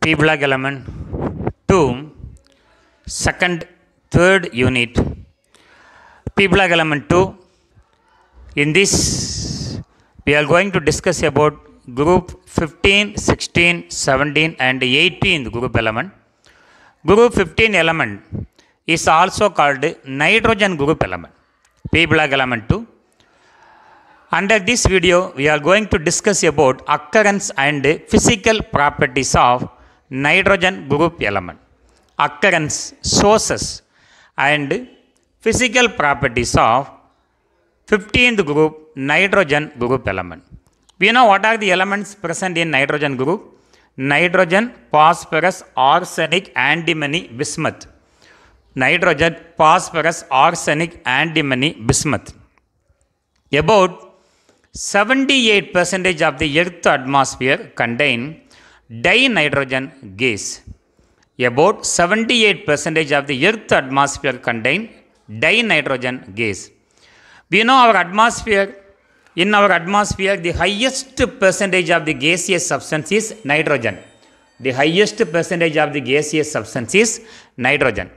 p block element to second third unit p block element 2 in this we are going to discuss about group 15 16 17 and 18 group element group 15 element is also called nitrogen group element p block element 2 under this video, we are going to discuss about occurrence and physical properties of nitrogen group element. Occurrence, sources and physical properties of 15th group nitrogen group element. We know what are the elements present in nitrogen group. Nitrogen, phosphorus, arsenic, antimony, bismuth. Nitrogen, phosphorus, arsenic, antimony, bismuth. About 78% of the Earth's atmosphere contain dinitrogen gas. About 78% of the Earth's atmosphere contain dinitrogen gas. We know our atmosphere, in our atmosphere, the highest percentage of the gaseous substance is nitrogen. The highest percentage of the gaseous substance is nitrogen.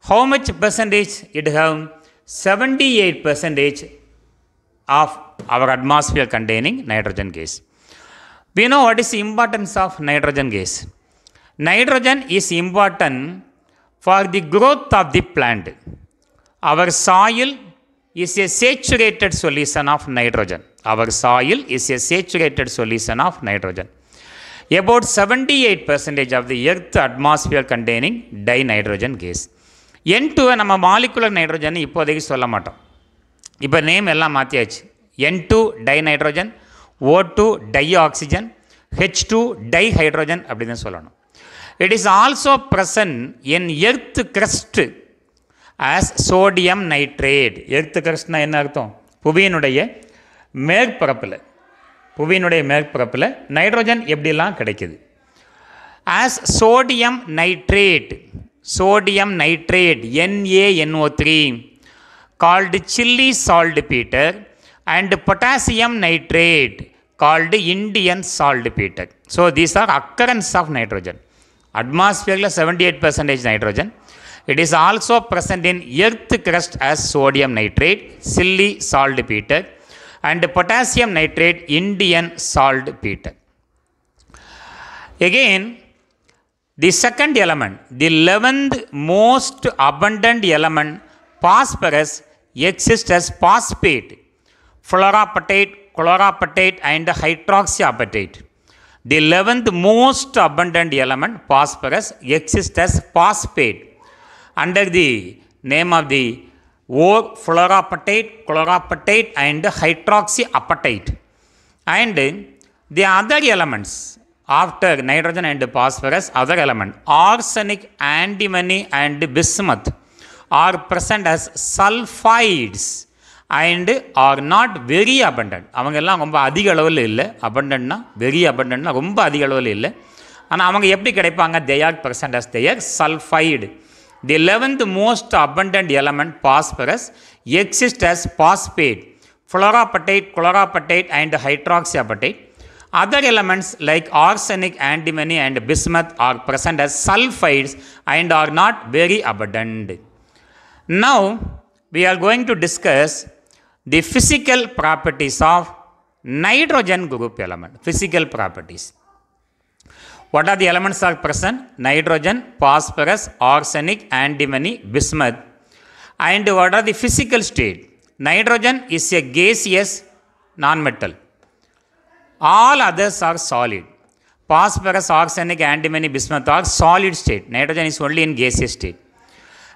How much percentage it have? 78 percent of our atmosphere containing nitrogen gas. We know what is the importance of nitrogen gas. Nitrogen is important for the growth of the plant. Our soil is a saturated solution of nitrogen. Our soil is a saturated solution of nitrogen. About 78 percentage of the earth atmosphere containing dinitrogen gas. N2 நம்ம molecular nitrogen இப்போதைக்கு சொல்ல மாட்டோம் இப்போ name எல்லாம் மாற்றியாச்சு N two dinitrogen O two dioxygen H two dihydrogen அப்படின்னு சொல்லணும் it is also present in earth crust as sodium nitrate earth கிரஸ்ட்னா என்ன அர்த்தம் புவியினுடைய மேற்பரப்பில் புவியினுடைய மேற்பரப்பில் நைட்ரோஜன் எப்படிலாம் கிடைக்குது as sodium nitrate sodium nitrate N A N O three called chili saltpeter and potassium nitrate called Indian saltpeter. So these are occurrence of nitrogen. Atmosphere 78 percentage nitrogen. It is also present in earth crust as sodium nitrate, silly saltpeter and potassium nitrate Indian saltpeter. Again, the second element, the 11th most abundant element, phosphorus exists as phosphate, fluorapatite, chloropatite and hydroxyapatite. The 11th most abundant element, phosphorus, exists as phosphate under the name of the ore fluorapatite, chloropatite and hydroxyapatite. And the other elements after nitrogen and phosphorus, other element, arsenic, antimony and bismuth are present as sulphides and are not very abundant அவங்கெல்லாம் ரொம்ப அதிக அளவில் இல்லை அபண்டன்ட்னா very அபண்டன்ட்னா ரொம்ப அதிக அளவில் இல்லை ஆனால் அவங்க எப்படி கிடைப்பாங்க they are present as they sulphide the eleventh most abundant element phosphorus exist as phosphate fluorapatite chlorapatite and hydroxyapatite other elements like arsenic antimony and bismuth are present as sulphides and are not very abundant Now we are going to discuss the physical properties of nitrogen group element, physical properties. What are the elements are present? Nitrogen, phosphorus, arsenic, antimony, bismuth. And what are the physical state? Nitrogen is a gaseous non-metal. All others are solid. Phosphorus, arsenic, antimony, bismuth are solid state. Nitrogen is only in gaseous state.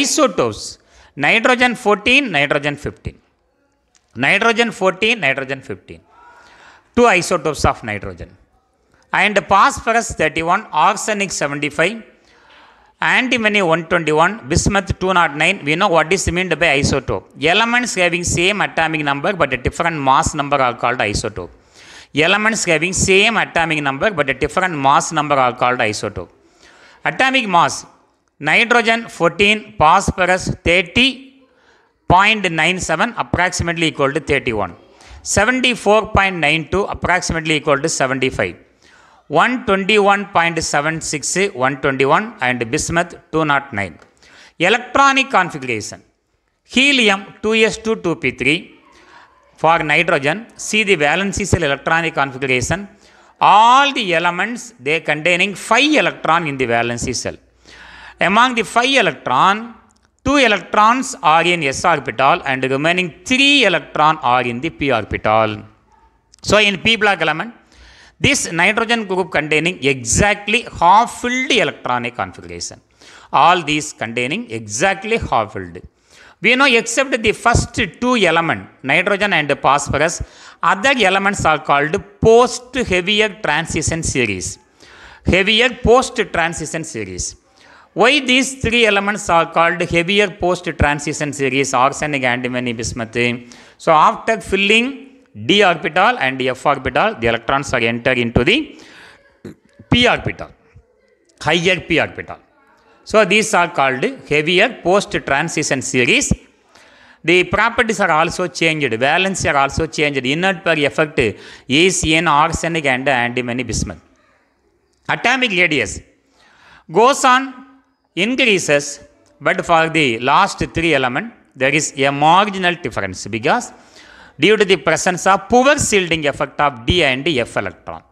isotopes nitrogen 14 nitrogen 15 nitrogen 14 nitrogen 15 two isotopes of nitrogen and phosphorus 31 arsenic 75 antimony 121 bismuth 209 we know what is meant by isotope elements having same atomic number but a different mass number are called isotope elements having same atomic number but a different mass number are called isotope atomic mass nitrogen 14 phosphorus 30.97 approximately equal to 31 74.92 approximately equal to 75 121.76 121 and bismuth 209 electronic configuration helium 2s2 2p3 for nitrogen see the valency cell electronic configuration all the elements they containing 5 electron in the valency cell among the 5 electron, 2 electrons are in s orbital and remaining 3 electron are in the p orbital. So in p block element, this nitrogen group containing exactly half filled electronic configuration. All these containing exactly half filled. We know except the first two element, nitrogen and phosphorus, other elements are called post-heavier transition series. Heavier post-transition series. Why these three elements are called heavier post-transition series arsenic antimony bismuth. So after filling d orbital and f orbital, the electrons are entered into the p orbital, higher p orbital. So these are called heavier post-transition series. The properties are also changed, valence are also changed. Inert pair effect is in arsenic and antimony bismuth. Atomic radius goes on increases, but for the last three element, there is a marginal difference because due to the presence of poor shielding effect of D and F electron.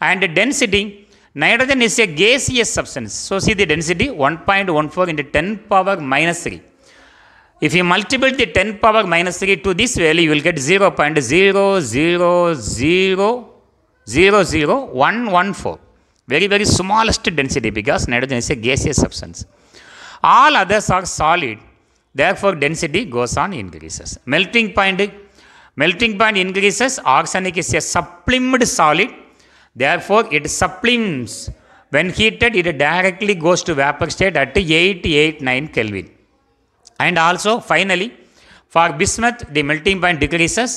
And density, nitrogen is a gaseous substance. So see the density 1.14 into 10 power minus 3. If you multiply the 10 power minus 3 to this value, you will get 0 0114 very very smallest density because nitrogen is a gaseous substance all others are solid therefore density goes on increases melting point melting point increases arsenic is a sublimed solid therefore it sublimes when heated it directly goes to vapor state at 889 kelvin and also finally for bismuth the melting point decreases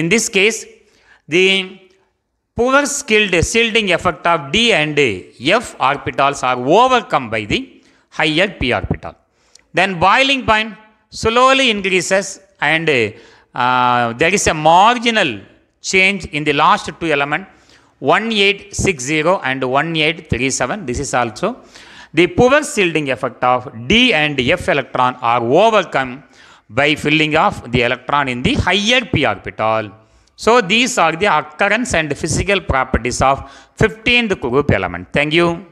in this case the poor skilled shielding effect of d and f orbitals are overcome by the higher p orbital then boiling point slowly increases and uh, there is a marginal change in the last two element 1860 and 1837 this is also the poor shielding effect of d and f electron are overcome by filling of the electron in the higher p orbital so these are the occurrence and physical properties of 15th group element. Thank you.